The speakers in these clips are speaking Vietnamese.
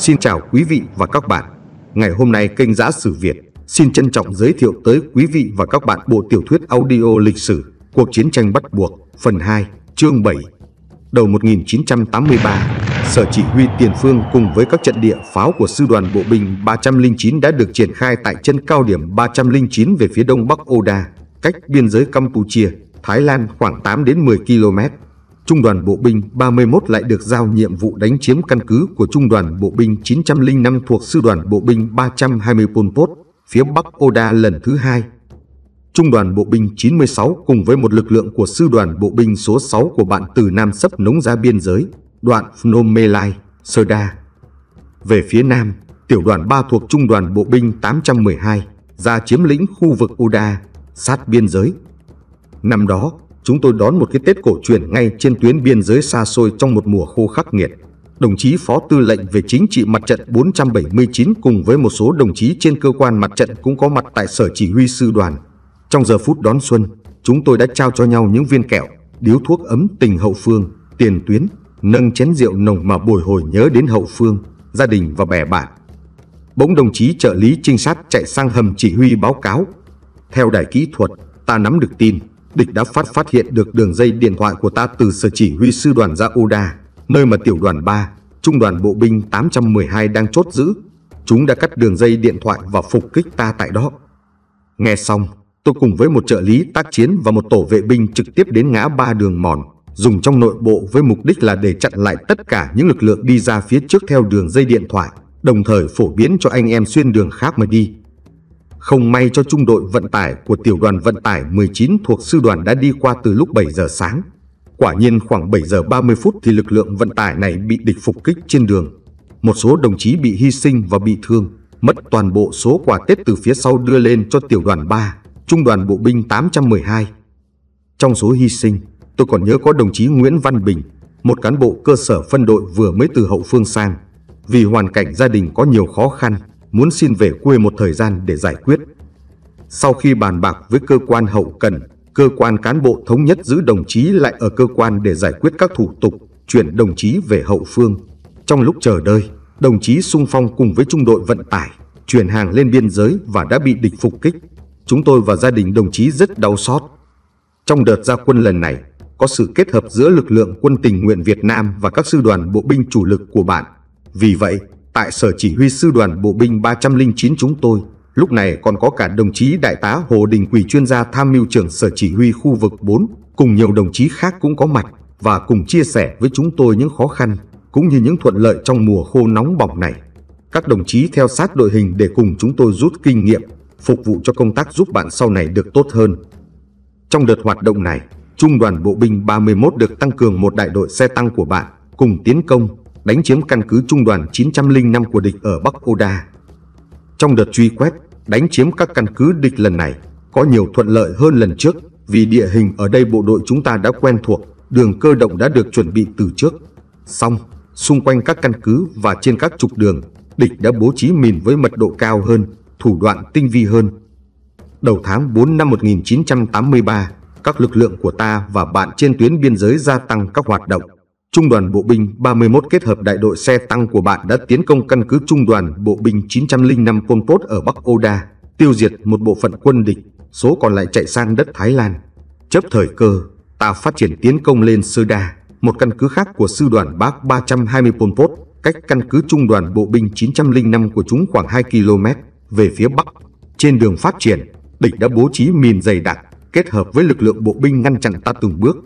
Xin chào quý vị và các bạn. Ngày hôm nay kênh Giã Sử Việt xin trân trọng giới thiệu tới quý vị và các bạn bộ tiểu thuyết audio lịch sử Cuộc chiến tranh bắt buộc phần 2 chương 7 Đầu 1983, Sở Chỉ huy Tiền Phương cùng với các trận địa pháo của Sư đoàn Bộ binh 309 đã được triển khai tại chân cao điểm 309 về phía đông bắc Oda, cách biên giới Campuchia, Thái Lan khoảng 8 đến 10 km. Trung đoàn Bộ binh 31 lại được giao nhiệm vụ đánh chiếm căn cứ của Trung đoàn Bộ binh 905 thuộc Sư đoàn Bộ binh 320 Pol Pot, phía Bắc Oda lần thứ hai. Trung đoàn Bộ binh 96 cùng với một lực lượng của Sư đoàn Bộ binh số 6 của bạn từ Nam sấp nống ra biên giới, đoạn Phnom Melai, Sơ Đa. Về phía Nam, tiểu đoàn 3 thuộc Trung đoàn Bộ binh 812 ra chiếm lĩnh khu vực Oda, sát biên giới. Năm đó, chúng tôi đón một cái Tết cổ truyền ngay trên tuyến biên giới xa xôi trong một mùa khô khắc nghiệt. Đồng chí Phó Tư lệnh về chính trị mặt trận 479 cùng với một số đồng chí trên cơ quan mặt trận cũng có mặt tại sở chỉ huy sư đoàn. Trong giờ phút đón xuân, chúng tôi đã trao cho nhau những viên kẹo, điếu thuốc ấm tình hậu phương, tiền tuyến, nâng chén rượu nồng mà bồi hồi nhớ đến hậu phương, gia đình và bè bạn. Bỗng đồng chí trợ lý trinh sát chạy sang hầm chỉ huy báo cáo. Theo đài kỹ thuật, ta nắm được tin địch đã phát phát hiện được đường dây điện thoại của ta từ sở chỉ huy sư đoàn ra Oda, nơi mà tiểu đoàn 3, trung đoàn bộ binh 812 đang chốt giữ. Chúng đã cắt đường dây điện thoại và phục kích ta tại đó. Nghe xong, tôi cùng với một trợ lý tác chiến và một tổ vệ binh trực tiếp đến ngã ba đường mòn, dùng trong nội bộ với mục đích là để chặn lại tất cả những lực lượng đi ra phía trước theo đường dây điện thoại, đồng thời phổ biến cho anh em xuyên đường khác mà đi. Không may cho trung đội vận tải của tiểu đoàn vận tải 19 thuộc sư đoàn đã đi qua từ lúc 7 giờ sáng. Quả nhiên khoảng 7 giờ 30 phút thì lực lượng vận tải này bị địch phục kích trên đường. Một số đồng chí bị hy sinh và bị thương, mất toàn bộ số quả Tết từ phía sau đưa lên cho tiểu đoàn 3, trung đoàn bộ binh 812. Trong số hy sinh, tôi còn nhớ có đồng chí Nguyễn Văn Bình, một cán bộ cơ sở phân đội vừa mới từ hậu phương sang. Vì hoàn cảnh gia đình có nhiều khó khăn, muốn xin về quê một thời gian để giải quyết. Sau khi bàn bạc với cơ quan hậu cần, cơ quan cán bộ thống nhất giữ đồng chí lại ở cơ quan để giải quyết các thủ tục, chuyển đồng chí về hậu phương. Trong lúc chờ đợi, đồng chí sung phong cùng với trung đội vận tải, chuyển hàng lên biên giới và đã bị địch phục kích. Chúng tôi và gia đình đồng chí rất đau xót. Trong đợt gia quân lần này, có sự kết hợp giữa lực lượng quân tình nguyện Việt Nam và các sư đoàn bộ binh chủ lực của bạn. Vì vậy, Tại sở chỉ huy sư đoàn bộ binh 309 chúng tôi, lúc này còn có cả đồng chí đại tá Hồ Đình Quỳ chuyên gia tham mưu trưởng sở chỉ huy khu vực 4, cùng nhiều đồng chí khác cũng có mặt và cùng chia sẻ với chúng tôi những khó khăn cũng như những thuận lợi trong mùa khô nóng bỏng này. Các đồng chí theo sát đội hình để cùng chúng tôi rút kinh nghiệm, phục vụ cho công tác giúp bạn sau này được tốt hơn. Trong đợt hoạt động này, Trung đoàn Bộ binh 31 được tăng cường một đại đội xe tăng của bạn cùng tiến công đánh chiếm căn cứ trung đoàn 905 của địch ở Bắc Oda. Trong đợt truy quét, đánh chiếm các căn cứ địch lần này có nhiều thuận lợi hơn lần trước vì địa hình ở đây bộ đội chúng ta đã quen thuộc, đường cơ động đã được chuẩn bị từ trước. Xong, xung quanh các căn cứ và trên các trục đường, địch đã bố trí mìn với mật độ cao hơn, thủ đoạn tinh vi hơn. Đầu tháng 4 năm 1983, các lực lượng của ta và bạn trên tuyến biên giới gia tăng các hoạt động Trung đoàn bộ binh 31 kết hợp đại đội xe tăng của bạn đã tiến công căn cứ trung đoàn bộ binh 905 Pol Pot ở Bắc Oda, tiêu diệt một bộ phận quân địch, số còn lại chạy sang đất Thái Lan. Chấp thời cơ, ta phát triển tiến công lên Sơ Đa, một căn cứ khác của sư đoàn Bắc 320 Pol Pot, cách căn cứ trung đoàn bộ binh 905 của chúng khoảng 2 km về phía Bắc. Trên đường phát triển, địch đã bố trí mìn dày đặc, kết hợp với lực lượng bộ binh ngăn chặn ta từng bước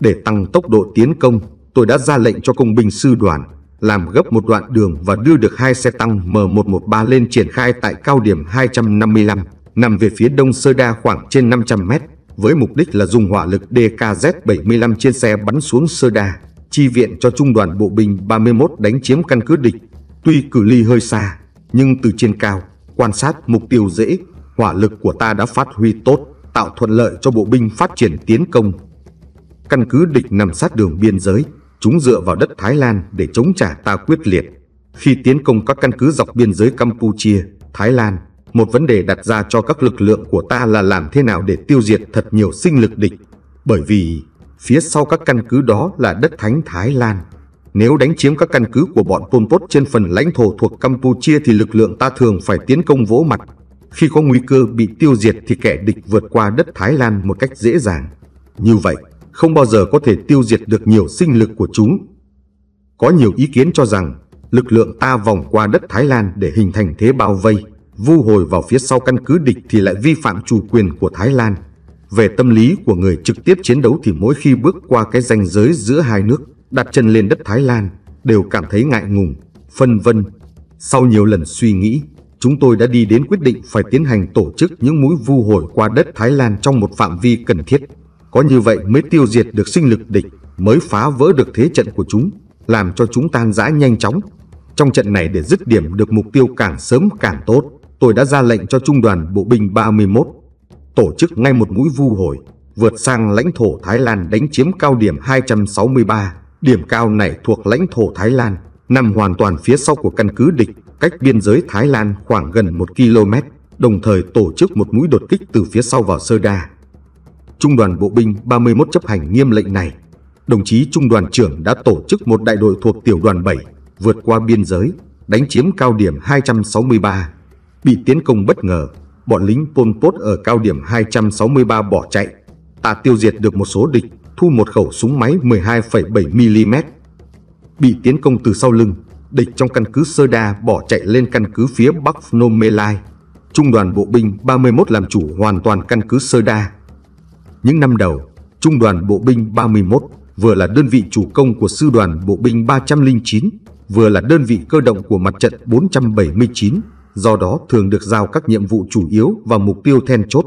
để tăng tốc độ tiến công tôi đã ra lệnh cho công binh sư đoàn làm gấp một đoạn đường và đưa được hai xe tăng M113 lên triển khai tại cao điểm 255, nằm về phía đông Sơ Đa khoảng trên 500 mét, với mục đích là dùng hỏa lực DKZ-75 trên xe bắn xuống Sơ Đa, chi viện cho trung đoàn bộ binh 31 đánh chiếm căn cứ địch. Tuy cử ly hơi xa, nhưng từ trên cao, quan sát mục tiêu dễ, hỏa lực của ta đã phát huy tốt, tạo thuận lợi cho bộ binh phát triển tiến công. Căn cứ địch nằm sát đường biên giới, Chúng dựa vào đất Thái Lan để chống trả ta quyết liệt. Khi tiến công các căn cứ dọc biên giới Campuchia, Thái Lan, một vấn đề đặt ra cho các lực lượng của ta là làm thế nào để tiêu diệt thật nhiều sinh lực địch. Bởi vì phía sau các căn cứ đó là đất thánh Thái Lan. Nếu đánh chiếm các căn cứ của bọn Pol Pot trên phần lãnh thổ thuộc Campuchia thì lực lượng ta thường phải tiến công vỗ mặt. Khi có nguy cơ bị tiêu diệt thì kẻ địch vượt qua đất Thái Lan một cách dễ dàng. Như vậy, không bao giờ có thể tiêu diệt được nhiều sinh lực của chúng. Có nhiều ý kiến cho rằng lực lượng ta vòng qua đất Thái Lan để hình thành thế bao vây, vu hồi vào phía sau căn cứ địch thì lại vi phạm chủ quyền của Thái Lan. Về tâm lý của người trực tiếp chiến đấu thì mỗi khi bước qua cái ranh giới giữa hai nước, đặt chân lên đất Thái Lan, đều cảm thấy ngại ngùng, phân vân. Sau nhiều lần suy nghĩ, chúng tôi đã đi đến quyết định phải tiến hành tổ chức những mũi vu hồi qua đất Thái Lan trong một phạm vi cần thiết. Có như vậy mới tiêu diệt được sinh lực địch, mới phá vỡ được thế trận của chúng, làm cho chúng tan rã nhanh chóng. Trong trận này để dứt điểm được mục tiêu càng sớm càng tốt, tôi đã ra lệnh cho trung đoàn bộ binh 31 tổ chức ngay một mũi vu hồi, vượt sang lãnh thổ Thái Lan đánh chiếm cao điểm 263. Điểm cao này thuộc lãnh thổ Thái Lan, nằm hoàn toàn phía sau của căn cứ địch, cách biên giới Thái Lan khoảng gần 1 km, đồng thời tổ chức một mũi đột kích từ phía sau vào Sơ Đa trung đoàn bộ binh 31 chấp hành nghiêm lệnh này, đồng chí trung đoàn trưởng đã tổ chức một đại đội thuộc tiểu đoàn 7 vượt qua biên giới, đánh chiếm cao điểm 263. Bị tiến công bất ngờ, bọn lính Pol Pot ở cao điểm 263 bỏ chạy. Ta tiêu diệt được một số địch, thu một khẩu súng máy 12,7mm. Bị tiến công từ sau lưng, địch trong căn cứ Sơ Đa bỏ chạy lên căn cứ phía Bắc Phnom Melai. Trung đoàn bộ binh 31 làm chủ hoàn toàn căn cứ Sơ Đa, những năm đầu, Trung đoàn Bộ binh 31 vừa là đơn vị chủ công của Sư đoàn Bộ binh 309, vừa là đơn vị cơ động của mặt trận 479, do đó thường được giao các nhiệm vụ chủ yếu và mục tiêu then chốt.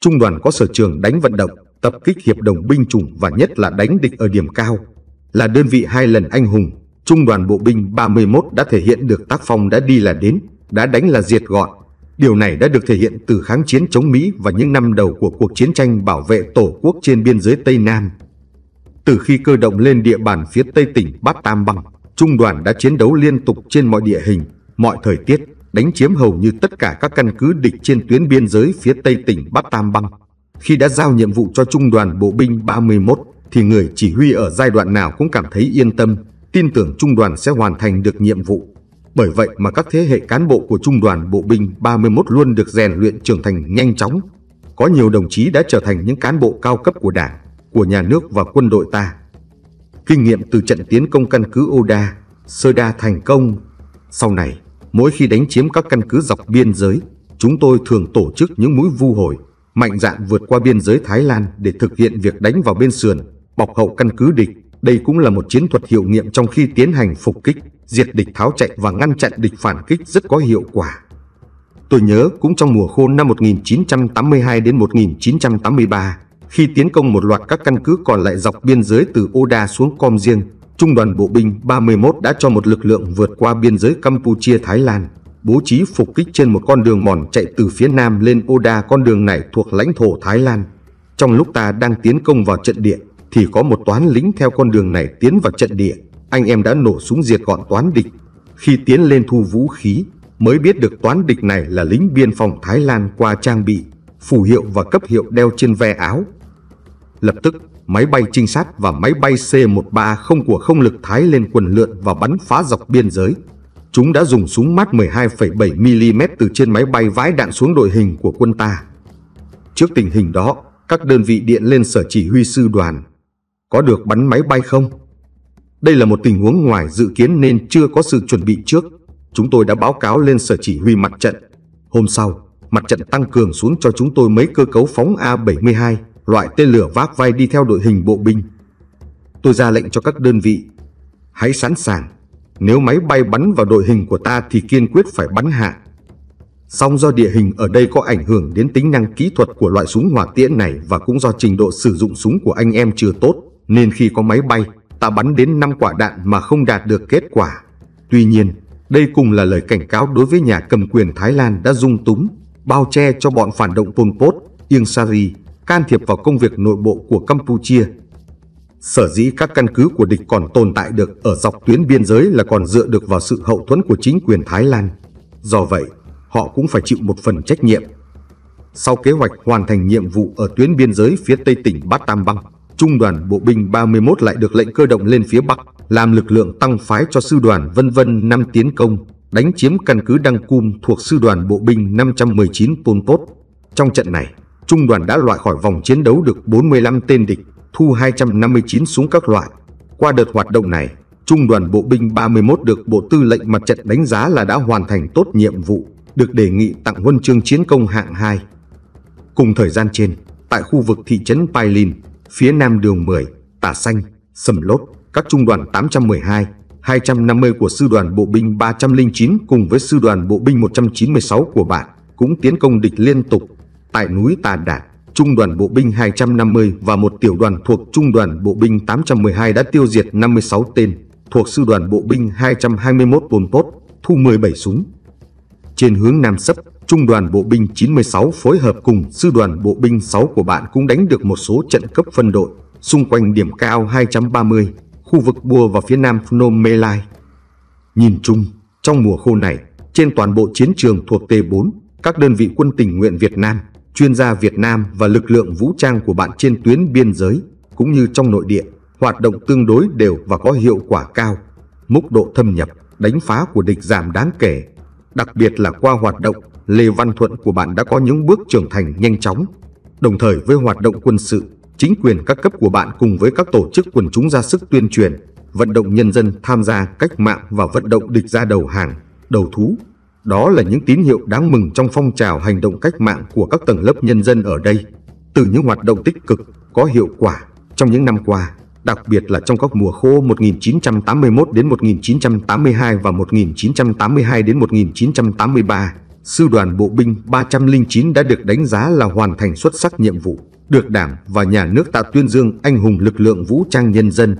Trung đoàn có sở trường đánh vận động, tập kích hiệp đồng binh chủng và nhất là đánh địch ở điểm cao. Là đơn vị hai lần anh hùng, Trung đoàn Bộ binh 31 đã thể hiện được tác phong đã đi là đến, đã đánh là diệt gọn, Điều này đã được thể hiện từ kháng chiến chống Mỹ và những năm đầu của cuộc chiến tranh bảo vệ Tổ quốc trên biên giới Tây Nam. Từ khi cơ động lên địa bàn phía Tây tỉnh Bát Tam Bang, trung đoàn đã chiến đấu liên tục trên mọi địa hình, mọi thời tiết, đánh chiếm hầu như tất cả các căn cứ địch trên tuyến biên giới phía Tây tỉnh Bát Tam Bang. Khi đã giao nhiệm vụ cho trung đoàn bộ binh 31, thì người chỉ huy ở giai đoạn nào cũng cảm thấy yên tâm, tin tưởng trung đoàn sẽ hoàn thành được nhiệm vụ. Bởi vậy mà các thế hệ cán bộ của Trung đoàn Bộ binh 31 luôn được rèn luyện trưởng thành nhanh chóng. Có nhiều đồng chí đã trở thành những cán bộ cao cấp của Đảng, của nhà nước và quân đội ta. Kinh nghiệm từ trận tiến công căn cứ Oda, Sơ Đa thành công. Sau này, mỗi khi đánh chiếm các căn cứ dọc biên giới, chúng tôi thường tổ chức những mũi vu hồi, mạnh dạn vượt qua biên giới Thái Lan để thực hiện việc đánh vào bên sườn, bọc hậu căn cứ địch. Đây cũng là một chiến thuật hiệu nghiệm trong khi tiến hành phục kích diệt địch tháo chạy và ngăn chặn địch phản kích rất có hiệu quả. Tôi nhớ cũng trong mùa khô năm 1982 đến 1983, khi tiến công một loạt các căn cứ còn lại dọc biên giới từ Oda xuống Com Riêng, Trung đoàn Bộ binh 31 đã cho một lực lượng vượt qua biên giới Campuchia-Thái Lan, bố trí phục kích trên một con đường mòn chạy từ phía nam lên Oda con đường này thuộc lãnh thổ Thái Lan. Trong lúc ta đang tiến công vào trận địa, thì có một toán lính theo con đường này tiến vào trận địa anh em đã nổ súng diệt gọn toán địch. Khi tiến lên thu vũ khí, mới biết được toán địch này là lính biên phòng Thái Lan qua trang bị, phù hiệu và cấp hiệu đeo trên ve áo. Lập tức, máy bay trinh sát và máy bay C-130 của không lực Thái lên quần lượn và bắn phá dọc biên giới. Chúng đã dùng súng mát 12,7mm từ trên máy bay vãi đạn xuống đội hình của quân ta. Trước tình hình đó, các đơn vị điện lên sở chỉ huy sư đoàn. Có được bắn máy bay không? Đây là một tình huống ngoài dự kiến nên chưa có sự chuẩn bị trước. Chúng tôi đã báo cáo lên sở chỉ huy mặt trận. Hôm sau, mặt trận tăng cường xuống cho chúng tôi mấy cơ cấu phóng A-72, loại tên lửa vác vai đi theo đội hình bộ binh. Tôi ra lệnh cho các đơn vị. Hãy sẵn sàng, nếu máy bay bắn vào đội hình của ta thì kiên quyết phải bắn hạ. Song do địa hình ở đây có ảnh hưởng đến tính năng kỹ thuật của loại súng hỏa tiễn này và cũng do trình độ sử dụng súng của anh em chưa tốt, nên khi có máy bay, ta bắn đến 5 quả đạn mà không đạt được kết quả. Tuy nhiên, đây cùng là lời cảnh cáo đối với nhà cầm quyền Thái Lan đã dung túng, bao che cho bọn phản động Pol Pot, Ieng Sari can thiệp vào công việc nội bộ của Campuchia. Sở dĩ các căn cứ của địch còn tồn tại được ở dọc tuyến biên giới là còn dựa được vào sự hậu thuẫn của chính quyền Thái Lan. Do vậy, họ cũng phải chịu một phần trách nhiệm. Sau kế hoạch hoàn thành nhiệm vụ ở tuyến biên giới phía tây tỉnh Bát Tam Bang, trung đoàn bộ binh 31 lại được lệnh cơ động lên phía Bắc, làm lực lượng tăng phái cho sư đoàn vân vân năm tiến công, đánh chiếm căn cứ Đăng Cum thuộc sư đoàn bộ binh 519 Pol Pot. Trong trận này, trung đoàn đã loại khỏi vòng chiến đấu được 45 tên địch, thu 259 súng các loại. Qua đợt hoạt động này, trung đoàn bộ binh 31 được Bộ Tư lệnh Mặt trận đánh giá là đã hoàn thành tốt nhiệm vụ, được đề nghị tặng huân chương chiến công hạng 2. Cùng thời gian trên, tại khu vực thị trấn Pailin, phía nam đường 10, Tả Xanh, Sầm Lốt, các trung đoàn 812, 250 của sư đoàn bộ binh 309 cùng với sư đoàn bộ binh 196 của bạn cũng tiến công địch liên tục tại núi Tà Đạt. Trung đoàn bộ binh 250 và một tiểu đoàn thuộc trung đoàn bộ binh 812 đã tiêu diệt 56 tên thuộc sư đoàn bộ binh 221 Pol Pot, thu 17 súng. Trên hướng Nam Sấp, Trung đoàn Bộ binh 96 phối hợp cùng Sư đoàn Bộ binh 6 của bạn cũng đánh được một số trận cấp phân đội xung quanh điểm cao 230, khu vực Bua và phía nam Phnom Melai. Nhìn chung, trong mùa khô này, trên toàn bộ chiến trường thuộc T4, các đơn vị quân tình nguyện Việt Nam, chuyên gia Việt Nam và lực lượng vũ trang của bạn trên tuyến biên giới, cũng như trong nội địa, hoạt động tương đối đều và có hiệu quả cao. Mức độ thâm nhập, đánh phá của địch giảm đáng kể, đặc biệt là qua hoạt động Lê Văn Thuận của bạn đã có những bước trưởng thành nhanh chóng. Đồng thời với hoạt động quân sự, chính quyền các cấp của bạn cùng với các tổ chức quần chúng ra sức tuyên truyền, vận động nhân dân tham gia cách mạng và vận động địch ra đầu hàng, đầu thú. Đó là những tín hiệu đáng mừng trong phong trào hành động cách mạng của các tầng lớp nhân dân ở đây. Từ những hoạt động tích cực, có hiệu quả trong những năm qua, đặc biệt là trong các mùa khô 1981 đến 1982 và 1982 đến 1983, sư đoàn bộ binh 309 đã được đánh giá là hoàn thành xuất sắc nhiệm vụ, được Đảng và Nhà nước tạo tuyên dương anh hùng lực lượng vũ trang nhân dân.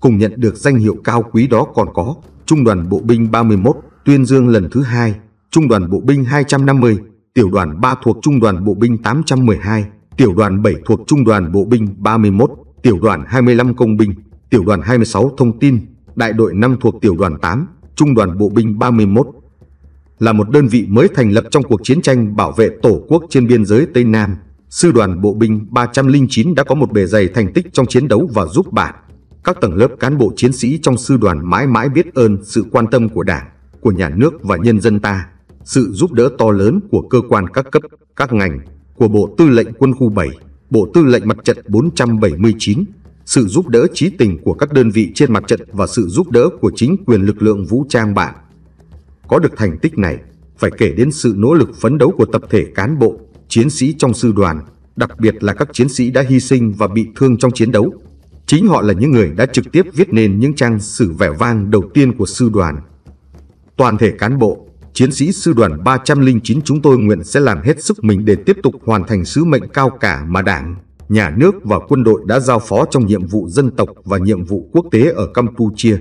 Cùng nhận được danh hiệu cao quý đó còn có Trung đoàn Bộ binh 31 tuyên dương lần thứ hai, Trung đoàn Bộ binh 250, Tiểu đoàn 3 thuộc Trung đoàn Bộ binh 812, Tiểu đoàn 7 thuộc Trung đoàn Bộ binh 31, Tiểu đoàn 25 Công binh, Tiểu đoàn 26 Thông tin, Đại đội 5 thuộc Tiểu đoàn 8, Trung đoàn Bộ binh 31, là một đơn vị mới thành lập trong cuộc chiến tranh bảo vệ Tổ quốc trên biên giới Tây Nam. Sư đoàn bộ binh 309 đã có một bề dày thành tích trong chiến đấu và giúp bạn. Các tầng lớp cán bộ chiến sĩ trong sư đoàn mãi mãi biết ơn sự quan tâm của Đảng, của nhà nước và nhân dân ta, sự giúp đỡ to lớn của cơ quan các cấp, các ngành, của Bộ Tư lệnh Quân khu 7, Bộ Tư lệnh Mặt trận 479, sự giúp đỡ trí tình của các đơn vị trên mặt trận và sự giúp đỡ của chính quyền lực lượng vũ trang bạn. Có được thành tích này phải kể đến sự nỗ lực phấn đấu của tập thể cán bộ, chiến sĩ trong sư đoàn, đặc biệt là các chiến sĩ đã hy sinh và bị thương trong chiến đấu. Chính họ là những người đã trực tiếp viết nên những trang sử vẻ vang đầu tiên của sư đoàn. Toàn thể cán bộ, chiến sĩ sư đoàn 309 chúng tôi nguyện sẽ làm hết sức mình để tiếp tục hoàn thành sứ mệnh cao cả mà Đảng, nhà nước và quân đội đã giao phó trong nhiệm vụ dân tộc và nhiệm vụ quốc tế ở Campuchia.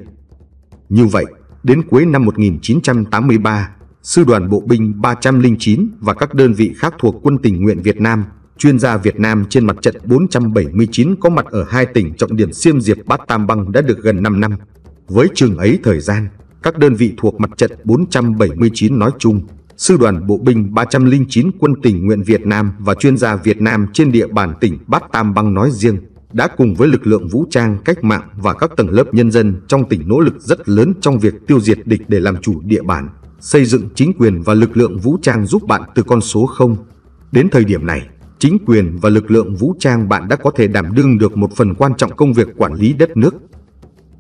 Như vậy, Đến cuối năm 1983, Sư đoàn Bộ binh 309 và các đơn vị khác thuộc Quân tình nguyện Việt Nam, chuyên gia Việt Nam trên mặt trận 479 có mặt ở hai tỉnh trọng điểm Siêm Diệp Bát Tam Bang đã được gần 5 năm. Với trường ấy thời gian, các đơn vị thuộc mặt trận 479 nói chung, Sư đoàn Bộ binh 309 Quân tình nguyện Việt Nam và chuyên gia Việt Nam trên địa bàn tỉnh Bát Tam Bang nói riêng đã cùng với lực lượng vũ trang cách mạng và các tầng lớp nhân dân trong tỉnh nỗ lực rất lớn trong việc tiêu diệt địch để làm chủ địa bàn, xây dựng chính quyền và lực lượng vũ trang giúp bạn từ con số 0. Đến thời điểm này, chính quyền và lực lượng vũ trang bạn đã có thể đảm đương được một phần quan trọng công việc quản lý đất nước.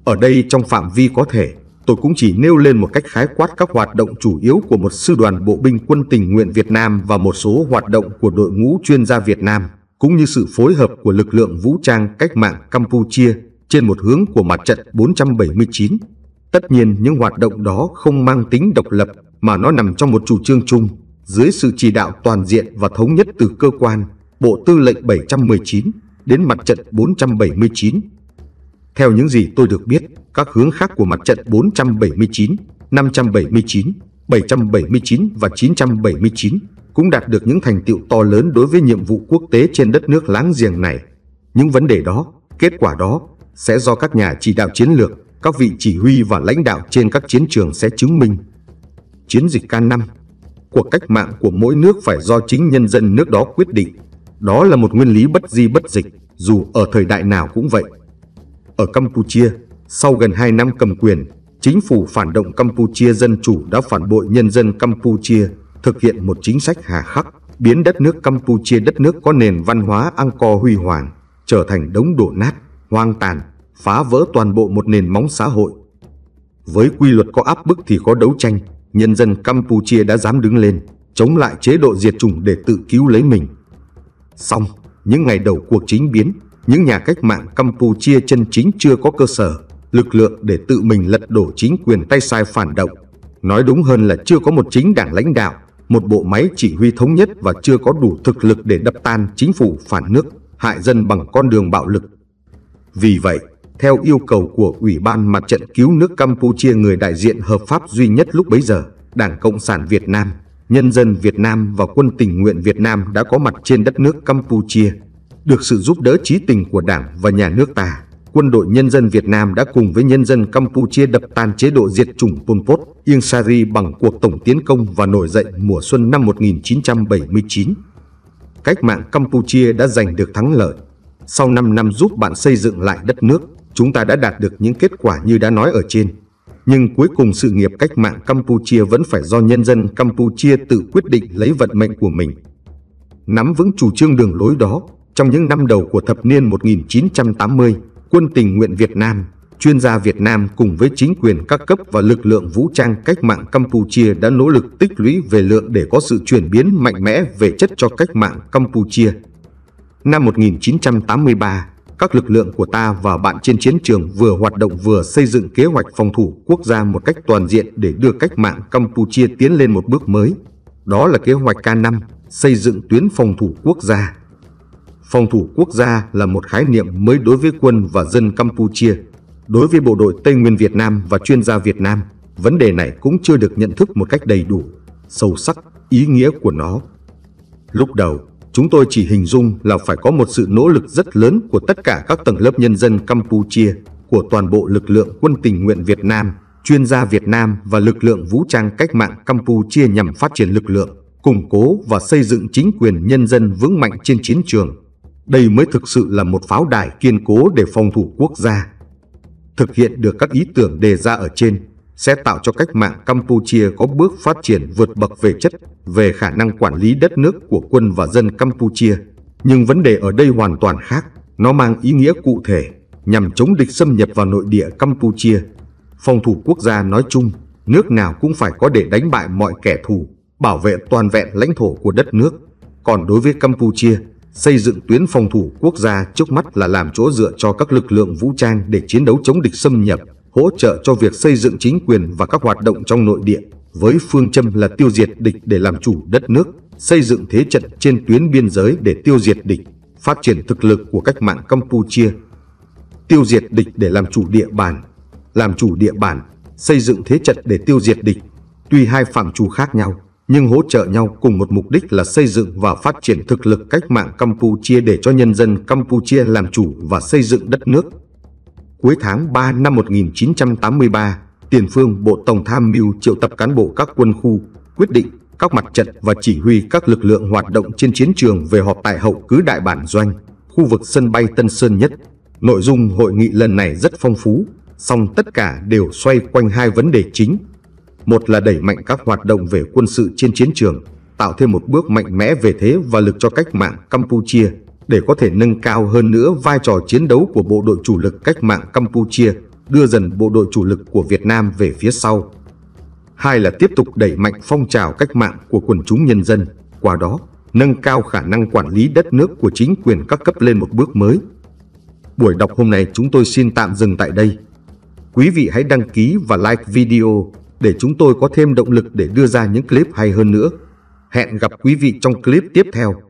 Ở đây trong phạm vi có thể, tôi cũng chỉ nêu lên một cách khái quát các hoạt động chủ yếu của một sư đoàn bộ binh quân tình nguyện Việt Nam và một số hoạt động của đội ngũ chuyên gia Việt Nam cũng như sự phối hợp của lực lượng vũ trang cách mạng Campuchia trên một hướng của mặt trận 479. Tất nhiên những hoạt động đó không mang tính độc lập mà nó nằm trong một chủ trương chung dưới sự chỉ đạo toàn diện và thống nhất từ cơ quan Bộ Tư lệnh 719 đến mặt trận 479. Theo những gì tôi được biết, các hướng khác của mặt trận 479, 579, 779 và 979 cũng đạt được những thành tiệu to lớn đối với nhiệm vụ quốc tế trên đất nước láng giềng này. Những vấn đề đó, kết quả đó sẽ do các nhà chỉ đạo chiến lược, các vị chỉ huy và lãnh đạo trên các chiến trường sẽ chứng minh. Chiến dịch K5 Cuộc cách mạng của mỗi nước phải do chính nhân dân nước đó quyết định. Đó là một nguyên lý bất di bất dịch, dù ở thời đại nào cũng vậy. Ở Campuchia, sau gần 2 năm cầm quyền, chính phủ phản động Campuchia Dân Chủ đã phản bội nhân dân Campuchia thực hiện một chính sách hà khắc, biến đất nước Campuchia đất nước có nền văn hóa Angkor huy hoàng, trở thành đống đổ nát, hoang tàn, phá vỡ toàn bộ một nền móng xã hội. Với quy luật có áp bức thì có đấu tranh, nhân dân Campuchia đã dám đứng lên, chống lại chế độ diệt chủng để tự cứu lấy mình. Xong, những ngày đầu cuộc chính biến, những nhà cách mạng Campuchia chân chính chưa có cơ sở, lực lượng để tự mình lật đổ chính quyền tay sai phản động. Nói đúng hơn là chưa có một chính đảng lãnh đạo một bộ máy chỉ huy thống nhất và chưa có đủ thực lực để đập tan chính phủ phản nước, hại dân bằng con đường bạo lực. Vì vậy, theo yêu cầu của Ủy ban Mặt trận Cứu nước Campuchia người đại diện hợp pháp duy nhất lúc bấy giờ, Đảng Cộng sản Việt Nam, Nhân dân Việt Nam và Quân tình nguyện Việt Nam đã có mặt trên đất nước Campuchia, được sự giúp đỡ trí tình của Đảng và nhà nước ta quân đội nhân dân Việt Nam đã cùng với nhân dân Campuchia đập tan chế độ diệt chủng Pol Pot, Ieng Sari bằng cuộc tổng tiến công và nổi dậy mùa xuân năm 1979. Cách mạng Campuchia đã giành được thắng lợi. Sau 5 năm giúp bạn xây dựng lại đất nước, chúng ta đã đạt được những kết quả như đã nói ở trên. Nhưng cuối cùng sự nghiệp cách mạng Campuchia vẫn phải do nhân dân Campuchia tự quyết định lấy vận mệnh của mình. Nắm vững chủ trương đường lối đó, trong những năm đầu của thập niên 1980, Quân tình nguyện Việt Nam, chuyên gia Việt Nam cùng với chính quyền các cấp và lực lượng vũ trang cách mạng Campuchia đã nỗ lực tích lũy về lượng để có sự chuyển biến mạnh mẽ về chất cho cách mạng Campuchia. Năm 1983, các lực lượng của ta và bạn trên chiến trường vừa hoạt động vừa xây dựng kế hoạch phòng thủ quốc gia một cách toàn diện để đưa cách mạng Campuchia tiến lên một bước mới. Đó là kế hoạch K5, xây dựng tuyến phòng thủ quốc gia phòng thủ quốc gia là một khái niệm mới đối với quân và dân Campuchia. Đối với bộ đội Tây Nguyên Việt Nam và chuyên gia Việt Nam, vấn đề này cũng chưa được nhận thức một cách đầy đủ, sâu sắc ý nghĩa của nó. Lúc đầu, chúng tôi chỉ hình dung là phải có một sự nỗ lực rất lớn của tất cả các tầng lớp nhân dân Campuchia, của toàn bộ lực lượng quân tình nguyện Việt Nam, chuyên gia Việt Nam và lực lượng vũ trang cách mạng Campuchia nhằm phát triển lực lượng, củng cố và xây dựng chính quyền nhân dân vững mạnh trên chiến trường đây mới thực sự là một pháo đài kiên cố để phòng thủ quốc gia. Thực hiện được các ý tưởng đề ra ở trên sẽ tạo cho cách mạng Campuchia có bước phát triển vượt bậc về chất, về khả năng quản lý đất nước của quân và dân Campuchia. Nhưng vấn đề ở đây hoàn toàn khác, nó mang ý nghĩa cụ thể nhằm chống địch xâm nhập vào nội địa Campuchia. Phòng thủ quốc gia nói chung, nước nào cũng phải có để đánh bại mọi kẻ thù, bảo vệ toàn vẹn lãnh thổ của đất nước. Còn đối với Campuchia, xây dựng tuyến phòng thủ quốc gia trước mắt là làm chỗ dựa cho các lực lượng vũ trang để chiến đấu chống địch xâm nhập, hỗ trợ cho việc xây dựng chính quyền và các hoạt động trong nội địa, với phương châm là tiêu diệt địch để làm chủ đất nước, xây dựng thế trận trên tuyến biên giới để tiêu diệt địch, phát triển thực lực của cách mạng Campuchia, tiêu diệt địch để làm chủ địa bàn, làm chủ địa bàn, xây dựng thế trận để tiêu diệt địch, tuy hai phạm trù khác nhau nhưng hỗ trợ nhau cùng một mục đích là xây dựng và phát triển thực lực cách mạng Campuchia để cho nhân dân Campuchia làm chủ và xây dựng đất nước. Cuối tháng 3 năm 1983, Tiền Phương Bộ Tổng Tham mưu triệu tập cán bộ các quân khu, quyết định các mặt trận và chỉ huy các lực lượng hoạt động trên chiến trường về họp tại hậu cứ đại bản doanh, khu vực sân bay Tân Sơn Nhất. Nội dung hội nghị lần này rất phong phú, song tất cả đều xoay quanh hai vấn đề chính – một là đẩy mạnh các hoạt động về quân sự trên chiến trường, tạo thêm một bước mạnh mẽ về thế và lực cho cách mạng Campuchia để có thể nâng cao hơn nữa vai trò chiến đấu của bộ đội chủ lực cách mạng Campuchia, đưa dần bộ đội chủ lực của Việt Nam về phía sau. Hai là tiếp tục đẩy mạnh phong trào cách mạng của quần chúng nhân dân, qua đó nâng cao khả năng quản lý đất nước của chính quyền các cấp lên một bước mới. Buổi đọc hôm nay chúng tôi xin tạm dừng tại đây. Quý vị hãy đăng ký và like video để chúng tôi có thêm động lực để đưa ra những clip hay hơn nữa. Hẹn gặp quý vị trong clip tiếp theo.